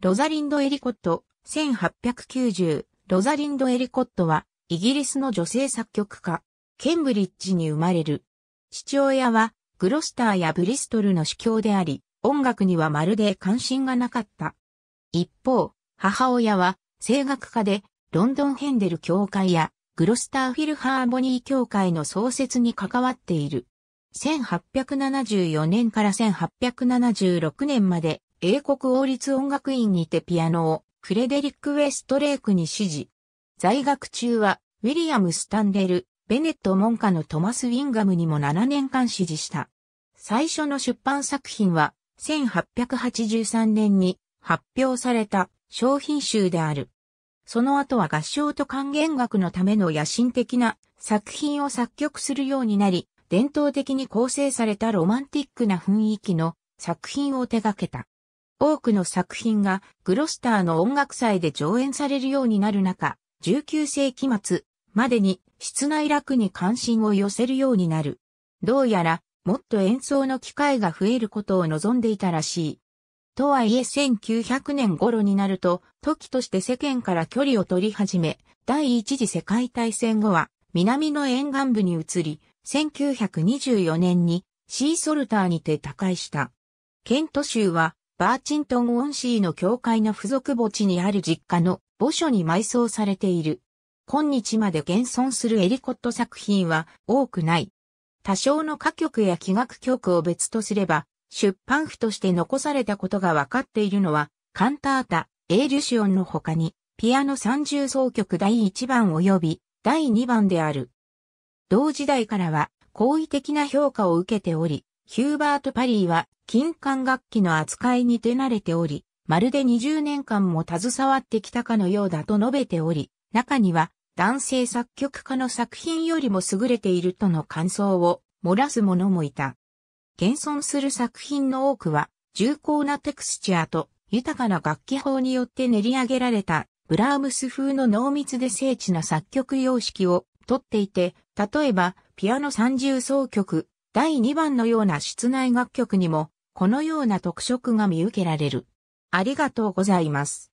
ロザリンド・エリコット、1890、ロザリンド・エリコットは、イギリスの女性作曲家、ケンブリッジに生まれる。父親は、グロスターやブリストルの主教であり、音楽にはまるで関心がなかった。一方、母親は、声楽家で、ロンドンヘンデル協会や、グロスターフィルハーボニー協会の創設に関わっている。1874年から1876年まで英国王立音楽院にてピアノをフレデリック・ウェストレイクに指示。在学中は、ウィリアム・スタンデル、ベネット門下のトマス・ウィンガムにも7年間指示した。最初の出版作品は、1883年に発表された商品集である。その後は合唱と還元楽のための野心的な作品を作曲するようになり、伝統的に構成されたロマンティックな雰囲気の作品を手掛けた。多くの作品がグロスターの音楽祭で上演されるようになる中、19世紀末までに室内楽に関心を寄せるようになる。どうやらもっと演奏の機会が増えることを望んでいたらしい。とはいえ1900年頃になると、時として世間から距離を取り始め、第一次世界大戦後は南の沿岸部に移り、1924年にシーソルターにて他界した。ケント州はバーチントン・オンシーの教会の付属墓地にある実家の墓所に埋葬されている。今日まで現存するエリコット作品は多くない。多少の歌曲や器楽曲を別とすれば、出版譜として残されたことが分かっているのは、カンタータ、エーリュシオンの他に、ピアノ三重奏曲第一番及び第二番である。同時代からは、好意的な評価を受けており、ヒューバート・パリーは金管楽器の扱いに手慣れており、まるで20年間も携わってきたかのようだと述べており、中には男性作曲家の作品よりも優れているとの感想を漏らす者もいた。現存する作品の多くは重厚なテクスチャーと豊かな楽器法によって練り上げられたブラームス風の濃密で精緻な作曲様式をとっていて、例えばピアノ三重奏曲、第2番のような室内楽曲にも、このような特色が見受けられる。ありがとうございます。